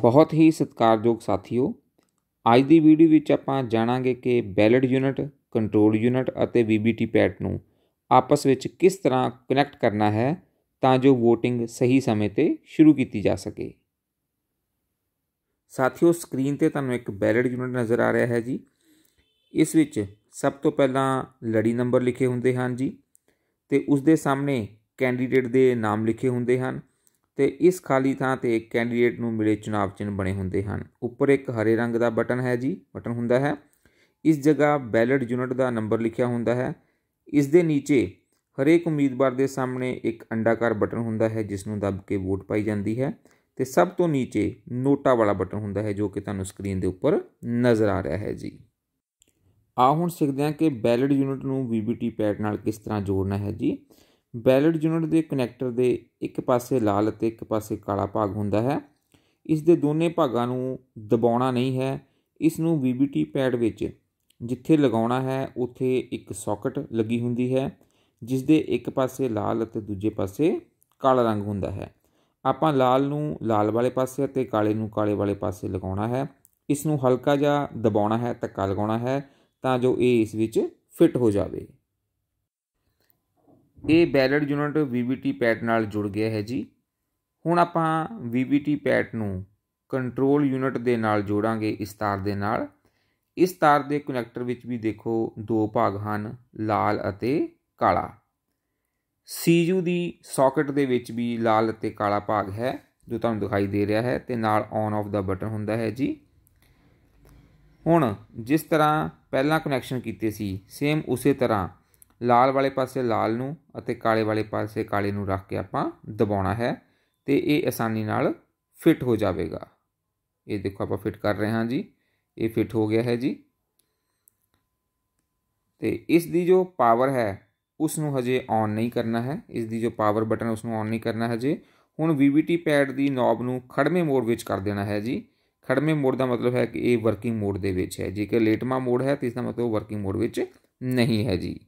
ਬਹੁਤ ਹੀ ਸਤਿਕਾਰਯੋਗ ਸਾਥੀਓ ਅੱਜ ਦੀ ਵੀਡੀਓ ਵਿੱਚ ਆਪਾਂ ਜਾਣਾਂਗੇ ਕਿ ਬੈਲਡ ਯੂਨਿਟ ਕੰਟਰੋਲ ਯੂਨਿਟ ਅਤੇ VBT ਪੈਟ ਨੂੰ ਆਪਸ ਵਿੱਚ ਕਿਸ ਤਰ੍ਹਾਂ ਕਨੈਕਟ ਕਰਨਾ ਹੈ ਤਾਂ ਜੋ VOTING ਸਹੀ ਸਮੇਂ ਤੇ ਸ਼ੁਰੂ ਕੀਤੀ ਜਾ ਸਕੇ ਸਾਥੀਓ ਸਕਰੀਨ ਤੇ ਤੁਹਾਨੂੰ ਇੱਕ ਬੈਲਡ ਯੂਨਿਟ ਨਜ਼ਰ ਆ ਰਿਹਾ ਹੈ ਜੀ ਇਸ ਵਿੱਚ ਸਭ ਤੋਂ ਪਹਿਲਾਂ ਲੜੀ ਨੰਬਰ ਲਿਖੇ ਹੁੰਦੇ ਹਨ ਜੀ ਤੇ ਉਸ ਦੇ ਸਾਹਮਣੇ ਕੈਂਡੀਡੇਟ ਦੇ ਨਾਮ ਲਿਖੇ ਹੁੰਦੇ ਹਨ ਤੇ ਇਸ ਖਾਲੀ ਥਾਂ ਤੇ ਕੈਂਡੀਡੇਟ ਨੂੰ ਮਿਲੇ ਚੁਣਾਵ ਚਿੰਨ ਬਣੇ ਹੁੰਦੇ ਹਨ ਉੱਪਰ ਇੱਕ ਹਰੇ ਰੰਗ ਦਾ ਬਟਨ ਹੈ ਜੀ ਬਟਨ ਹੁੰਦਾ ਹੈ ਇਸ ਜਗ੍ਹਾ ਬੈਲਟ ਯੂਨਿਟ ਦਾ ਨੰਬਰ ਲਿਖਿਆ ਹੁੰਦਾ ਹੈ ਇਸ ਦੇ ਨੀਚੇ ਹਰੇਕ ਉਮੀਦਵਾਰ ਦੇ ਸਾਹਮਣੇ ਇੱਕ ਅੰਡਾਕਾਰ ਬਟਨ ਹੁੰਦਾ ਹੈ ਜਿਸ ਨੂੰ ਦਬ ਕੇ ਵੋਟ ਪਾਈ ਜਾਂਦੀ ਹੈ ਤੇ ਸਭ ਤੋਂ ਨੀਚੇ ਨੋਟਾ ਵਾਲਾ ਬਟਨ ਹੁੰਦਾ ਹੈ ਜੋ ਕਿ ਤੁਹਾਨੂੰ ਸਕਰੀਨ ਦੇ ਉੱਪਰ ਨਜ਼ਰ ਆ ਰਿਹਾ ਹੈ ਜੀ ਆ ਹੁਣ ਸਿੱਖਦੇ ਹਾਂ ਕਿ ਬੈਲਟ ਯੂਨਿਟ ਨੂੰ VBT ਪੈਡ ਨਾਲ ਕਿਸ ਤਰ੍ਹਾਂ ਜੋੜਨਾ ਹੈ ਜੀ ਬੈਲਡ ਯੂਨਿਟ ਦੇ ਕਨੈਕਟਰ ਦੇ ਇੱਕ ਪਾਸੇ ਲਾਲ ਅਤੇ ਇੱਕ ਪਾਸੇ ਕਾਲਾ ਭਾਗ ਹੁੰਦਾ ਹੈ ਇਸ ਦੇ ਦੋਨੇ ਭਾਗਾਂ ਨੂੰ ਦਬਾਉਣਾ ਨਹੀਂ ਹੈ ਇਸ ਨੂੰ ਵੀਬੀਟੀ ਪੈਡ ਵਿੱਚ ਜਿੱਥੇ ਲਗਾਉਣਾ ਹੈ ਉੱਥੇ ਇੱਕ ਸਾਕਟ ਲੱਗੀ ਹੁੰਦੀ ਹੈ ਜਿਸ ਦੇ ਇੱਕ ਪਾਸੇ ਲਾਲ ਅਤੇ ਦੂਜੇ ਪਾਸੇ ਕਾਲਾ ਰੰਗ ਹੁੰਦਾ ਹੈ ਆਪਾਂ ਲਾਲ ਨੂੰ ਲਾਲ ਵਾਲੇ ਪਾਸੇ ਅਤੇ ਕਾਲੇ ਨੂੰ ਕਾਲੇ ਵਾਲੇ ਪਾਸੇ ਲਗਾਉਣਾ ਹੈ ਇਸ ਨੂੰ ਹਲਕਾ ਜਿਹਾ ਦਬਾਉਣਾ ਹੈ ਧੱਕਾ ਲਗਾਉਣਾ ਹੈ ਤਾਂ ਜੋ ਇਹ ਇਸ ਵਿੱਚ ਫਿੱਟ ਹੋ ਜਾਵੇ ਇਹ ਬੈਲਡ ਯੂਨਿਟ ਵੀਬੀਟੀ ਪੈਟ ਨਾਲ ਜੁੜ ਗਿਆ ਹੈ ਜੀ ਹੁਣ ਆਪਾਂ ਵੀਬੀਟੀ ਪੈਟ ਨੂੰ ਕੰਟਰੋਲ ਯੂਨਿਟ ਦੇ ਨਾਲ ਜੋੜਾਂਗੇ ਇਸ ਤਾਰ ਦੇ ਨਾਲ ਇਸ ਤਾਰ ਦੇ ਕਨੈਕਟਰ ਵਿੱਚ ਵੀ ਦੇਖੋ ਦੋ ਭਾਗ ਹਨ ਲਾਲ ਅਤੇ ਕਾਲਾ ਸੀਯੂ ਦੀ ਸਾਕਟ ਦੇ ਵਿੱਚ ਵੀ ਲਾਲ ਅਤੇ ਕਾਲਾ ਭਾਗ ਹੈ ਜੋ ਤੁਹਾਨੂੰ ਦਿਖਾਈ ਦੇ ਰਿਹਾ ਹੈ ਤੇ ਨਾਲ ਔਨ ਆਫ ਦਾ ਬਟਨ ਹੁੰਦਾ ਹੈ ਜੀ ਹੁਣ ਜਿਸ ਤਰ੍ਹਾਂ ਪਹਿਲਾਂ ਕਨੈਕਸ਼ਨ ਕੀਤੇ ਸੀ ਸੇਮ ਉਸੇ ਤਰ੍ਹਾਂ ਲਾਲ ਵਾਲੇ ਪਾਸੇ ਲਾਲ ਨੂੰ ਅਤੇ ਕਾਲੇ ਵਾਲੇ ਪਾਸੇ ਕਾਲੇ ਨੂੰ ਰੱਖ ਕੇ ਆਪਾਂ ਦਬਾਉਣਾ ਹੈ ਤੇ ਇਹ ਆਸਾਨੀ ਨਾਲ ਫਿੱਟ ਹੋ ਜਾਵੇਗਾ ਇਹ ਦੇਖੋ ਆਪਾਂ ਫਿੱਟ ਕਰ ਰਹੇ ਹਾਂ ਜੀ ਇਹ ਫਿੱਟ ਹੋ ਗਿਆ ਹੈ ਜੀ ਤੇ ਇਸ ਦੀ ਜੋ ਪਾਵਰ ਹੈ ਉਸ ਨੂੰ ਹਜੇ ਔਨ ਨਹੀਂ ਕਰਨਾ ਹੈ ਇਸ ਦੀ ਜੋ ਪਾਵਰ ਬਟਨ ਉਸ ਨੂੰ ਔਨ ਨਹੀਂ ਕਰਨਾ ਹਜੇ ਹੁਣ VVT ਪੈਡ ਦੀ ਨੌਬ ਨੂੰ ਖੜਵੇਂ ਮੋਡ ਵਿੱਚ ਕਰ ਦੇਣਾ ਹੈ ਜੀ ਖੜਵੇਂ ਮੋਡ ਦਾ ਮਤਲਬ ਹੈ ਕਿ ਇਹ ਵਰਕਿੰਗ ਮੋਡ ਦੇ ਵਿੱਚ ਹੈ ਜੇਕਰ ਲੇਟਮਾ ਮੋਡ ਹੈ ਤਾਂ ਇਸ ਦਾ ਮਤਲਬ ਵਰਕਿੰਗ ਮੋਡ ਵਿੱਚ ਨਹੀਂ ਹੈ ਜੀ